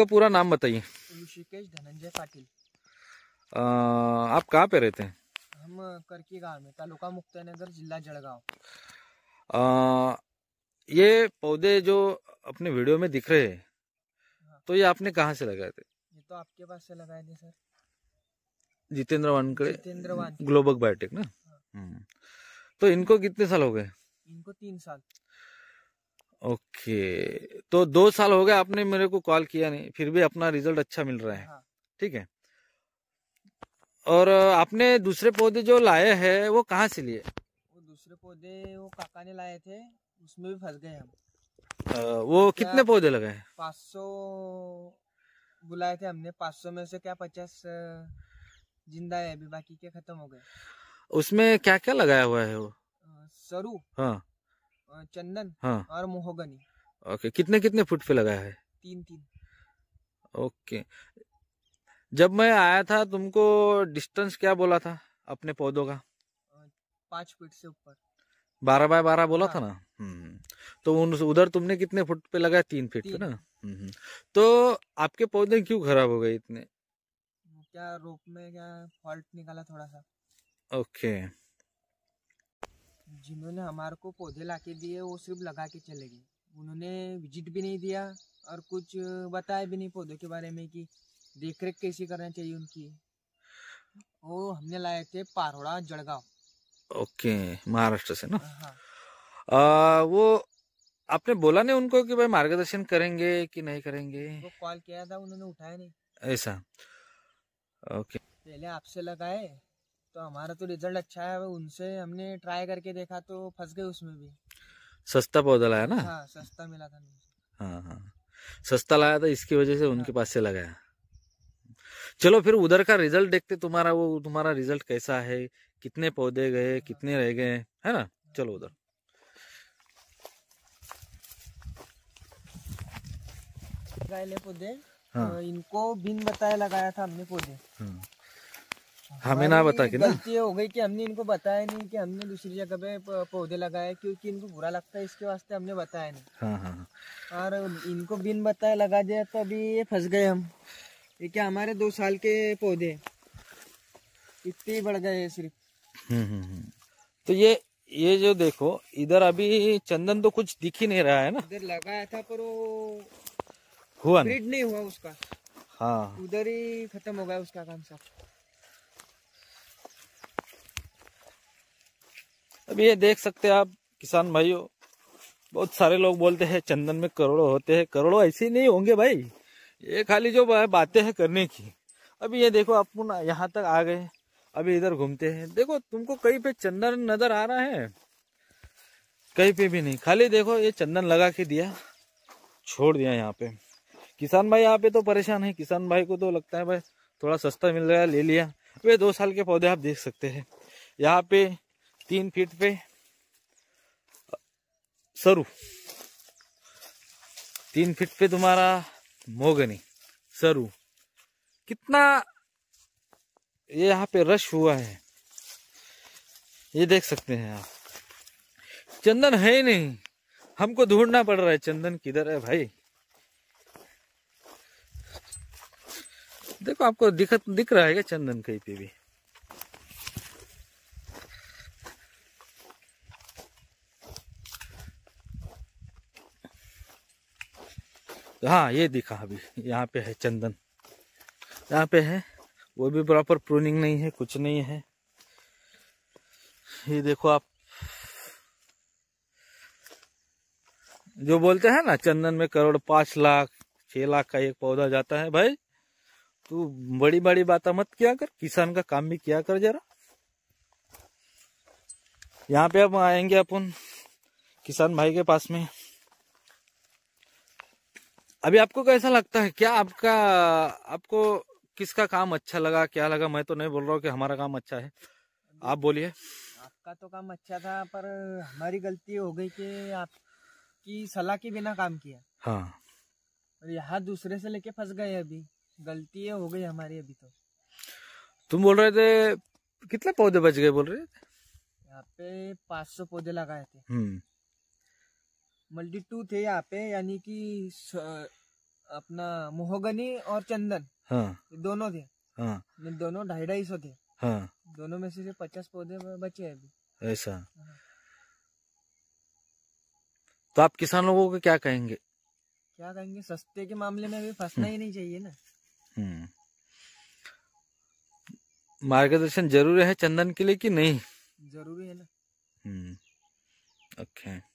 आपका पूरा नाम बताइए ऋषिकेश धनंजय पाटिल आप कहाँ पे रहते हैं हम करकी गांव में तालुका नगर जिला जलगांव ये पौधे जो अपने वीडियो में दिख रहे हैं हाँ। तो ये आपने कहाँ से लगाए थे ये तो आपके पास से लगाए थे सर जितेंद्र वानकडे जितेंद्र वान ग्लोबक बायोटेक ना हाँ। हम्म। तो इनको कितने साल हो गए इनको तीन साल ओके तो दो साल हो गए आपने मेरे को कॉल किया नहीं फिर भी अपना रिजल्ट अच्छा मिल रहा है हाँ। ठीक है और आपने दूसरे पौधे जो लाए हैं वो कहाँ से लिए वो दूसरे पौधे वो काका ने लाए थे उसमें भी फंस गए हम वो कितने पौधे लगाए पाँच सौ बुलाए थे हमने पाँच सौ में से क्या पचास जिंदा है अभी बाकी के खत्म हो गए उसमें क्या क्या लगाया हुआ है वो सरू हाँ चंदन हाँ और मोहगनी ओके कितने कितने फुट पे लगाया है तीन तीन ओके जब मैं आया था तुमको डिस्टेंस क्या बोला था अपने पौधों का पांच फुट से ऊपर बारह बाय बारह बोला हाँ। था ना हम्म। तो उन उधर तुमने कितने फुट पे लगाया तीन फीट पे ना हम्म। तो आपके पौधे क्यों खराब हो गए इतने क्या रोप में क्या फॉल्ट निकाला थोड़ा सा ओके जिन्होंने हमारे को पौधे ला के दिए वो सिर्फ लगा के चले गए उन्होंने विजिट भी नहीं दिया और कुछ बताया भी नहीं पौधों के बारे में कि देख रेख कैसी करना चाहिए उनकी वो हमने लाए थे पारोड़ा जड़गांव ओके महाराष्ट्र से ना हाँ। आ, वो आपने बोला नहीं उनको कि भाई मार्गदर्शन करेंगे कि नहीं करेंगे वो कॉल किया था उन्होंने उठाया नहीं ऐसा ओके पहले आपसे लगाए तो हमारा तो रिजल्ट अच्छा है उनसे हमने ट्राई करके देखा तो फंस गए उसमें भी सस्ता पौधा लाया ना हाँ सस्ता मिला था हाँ हाँ सस्ता लाया था इसकी वजह से हाँ। उनके पास से लगाया चलो फिर उधर का रिजल्ट देखते तुम्हारा वो तुम्हारा रिजल्ट कैसा है कितने पौधे गए कितने रह गए है ना चलो उधर पौधे हाँ। इनको बिन बताए लगाया था हमने पौधे हाँ। हमें ना बता के ना ये हो गई कि हमने इनको बताया नहीं कि हमने दूसरी जगह पे पौधे लगाए क्योंकि इनको बुरा लगता है इसके वास्ते हमने बताया नहीं हाँ, हाँ हाँ और इनको बिन बताए लगा दिया तो अभी ये फंस गए हम ये क्या हमारे दो साल के पौधे इतने बढ़ गए सिर्फ हम्म, हम्म, हम्म। तो ये ये जो देखो इधर अभी चंदन तो कुछ दिख ही नहीं रहा है ना इधर लगाया था पर वो हुआ नहीं, नहीं हुआ उसका हाँ उधर ही खत्म हो गया उसका काम सब अभी ये देख सकते हैं आप किसान भाइयों बहुत सारे लोग बोलते हैं चंदन में करोड़ों होते हैं करोड़ों ऐसे नहीं होंगे भाई ये खाली जो बातें हैं करने की अभी ये देखो आप यहाँ तक आ गए अभी इधर घूमते हैं देखो तुमको कहीं पे चंदन नजर आ रहा है कहीं पे भी नहीं खाली देखो ये चंदन लगा के दिया छोड़ दिया यहाँ पे किसान भाई यहाँ पे तो परेशान है किसान भाई को तो लगता है भाई थोड़ा सस्ता मिल रहा है ले लिया वे दो साल के पौधे आप देख सकते हैं यहाँ पे तीन फीट पे सरू तीन फीट पे तुम्हारा मोगनी सरू कितना ये यहाँ पे रश हुआ है ये देख सकते हैं आप चंदन है ही नहीं हमको ढूंढना पड़ रहा है चंदन किधर है भाई देखो आपको दिखत दिख रहा है क्या चंदन कहीं पे भी तो हाँ ये दिखा अभी यहाँ पे है चंदन यहाँ पे है वो भी प्रॉपर प्रूनिंग नहीं है कुछ नहीं है ये देखो आप जो बोलते हैं ना चंदन में करोड़ पांच लाख छह लाख का एक पौधा जाता है भाई तू बड़ी बड़ी बात मत किया कर किसान का काम भी किया कर जरा यहाँ पे अब आएंगे अपन किसान भाई के पास में अभी आपको कैसा लगता है क्या आपका आपको किसका काम अच्छा लगा क्या लगा मैं तो नहीं बोल रहा हूँ कि हमारा काम अच्छा है आप बोलिए आपका तो काम अच्छा था पर हमारी गलती हो गई कि आपकी सलाह के बिना काम किया हाँ और यहाँ दूसरे से लेके फंस गए अभी गलती हो गई हमारी अभी तो तुम बोल रहे थे कितने पौधे बच गए बोल रहे थे यहाँ पे पाँच सौ पौधे लगाए थे हम्म। मल्टी टू थे यहाँ पे यानी कि अपना मोहगनी और चंदन हाँ, दोनों थे हाँ, दोनों ढाई ढाई सौ थे हाँ, दोनों में से पचास पौधे बचे हैं अभी ऐसा हाँ। तो आप किसान लोगों को क्या कहेंगे क्या कहेंगे सस्ते के मामले में अभी फंसना ही हम्म। नहीं चाहिए ना हम्म। मार्गदर्शन जरूरी है चंदन के लिए कि नहीं जरूरी है ना हम्म। ओके